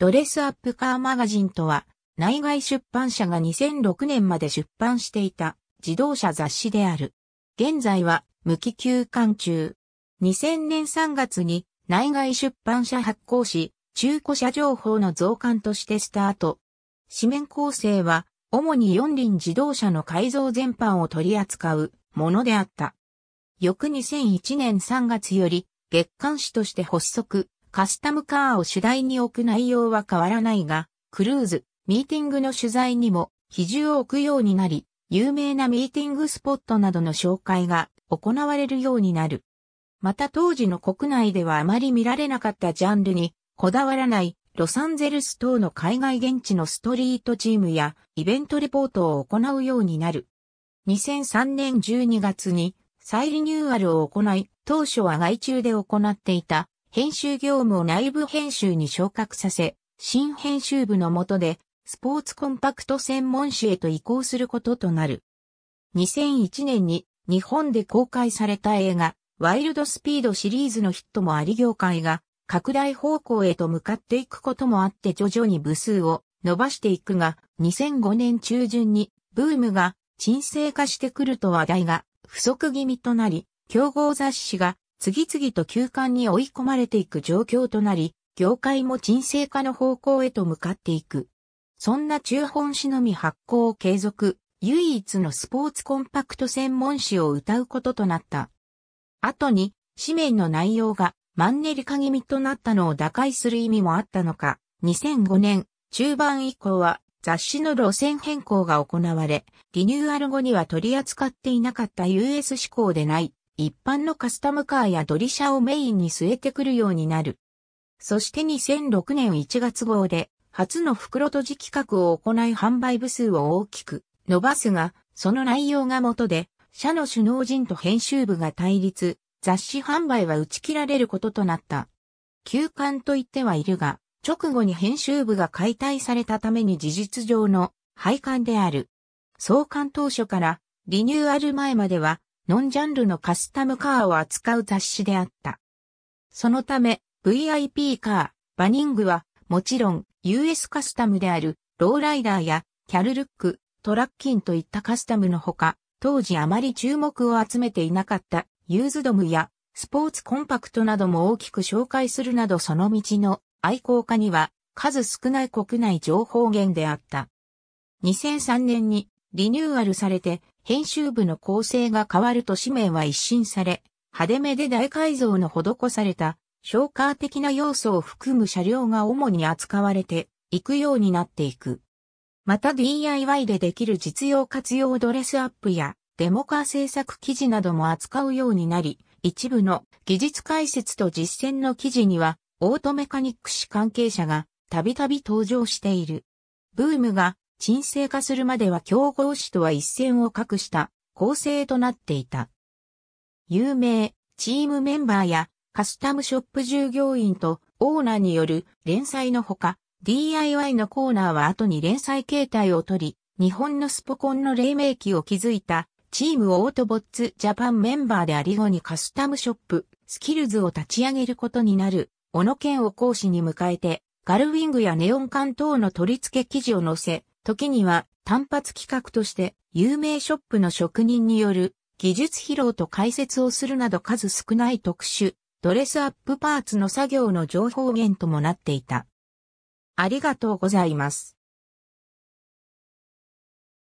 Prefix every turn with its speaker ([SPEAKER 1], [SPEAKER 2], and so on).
[SPEAKER 1] ドレスアップカーマガジンとは、内外出版社が2006年まで出版していた自動車雑誌である。現在は無期休館中。2000年3月に内外出版社発行し、中古車情報の増刊としてスタート。紙面構成は、主に四輪自動車の改造全般を取り扱うものであった。翌2001年3月より月刊誌として発足、カスタムカーを主題に置く内容は変わらないが、クルーズ、ミーティングの取材にも比重を置くようになり、有名なミーティングスポットなどの紹介が行われるようになる。また当時の国内ではあまり見られなかったジャンルにこだわらないロサンゼルス等の海外現地のストリートチームやイベントレポートを行うようになる。2003年12月に再リニューアルを行い、当初は外中で行っていた編集業務を内部編集に昇格させ、新編集部の下で、スポーツコンパクト専門誌へと移行することとなる。2001年に日本で公開された映画、ワイルドスピードシリーズのヒットもあり業界が拡大方向へと向かっていくこともあって徐々に部数を伸ばしていくが、2005年中旬にブームが沈静化してくると話題が不足気味となり、競合雑誌が次々と休館に追い込まれていく状況となり、業界も沈静化の方向へと向かっていく。そんな中本誌のみ発行を継続、唯一のスポーツコンパクト専門誌を歌うこととなった。後に、紙面の内容がマンネリ化気味となったのを打開する意味もあったのか、2005年中盤以降は雑誌の路線変更が行われ、リニューアル後には取り扱っていなかった US 志向でない一般のカスタムカーやドリ車をメインに据えてくるようになる。そして2006年1月号で、初の袋閉じ企画を行い販売部数を大きく伸ばすが、その内容が元で、社の首脳陣と編集部が対立、雑誌販売は打ち切られることとなった。休館と言ってはいるが、直後に編集部が解体されたために事実上の廃刊である。創刊当初からリニューアル前まではノンジャンルのカスタムカーを扱う雑誌であった。そのため、VIP カー、バニングは、もちろん、US カスタムである、ローライダーや、キャルルック、トラッキンといったカスタムのほか、当時あまり注目を集めていなかった、ユーズドムや、スポーツコンパクトなども大きく紹介するなどその道の愛好家には数少ない国内情報源であった。2003年にリニューアルされて編集部の構成が変わると紙面は一新され、派手めで大改造の施された、消化的な要素を含む車両が主に扱われていくようになっていく。また DIY でできる実用活用ドレスアップやデモカー制作記事なども扱うようになり、一部の技術解説と実践の記事にはオートメカニック史関係者がたびたび登場している。ブームが沈静化するまでは競合誌とは一線を画した構成となっていた。有名、チームメンバーやカスタムショップ従業員とオーナーによる連載のほか、DIY のコーナーは後に連載形態を取り、日本のスポコンの黎明期を築いたチームオートボッツジャパンメンバーであり後にカスタムショップ、スキルズを立ち上げることになる、小野健を講師に迎えて、ガルウィングやネオン管等の取り付け記事を載せ、時には単発企画として有名ショップの職人による技術披露と解説をするなど数少ない特殊、ドレスアップパーツの作業の情報源ともなっていた。ありがとうございます。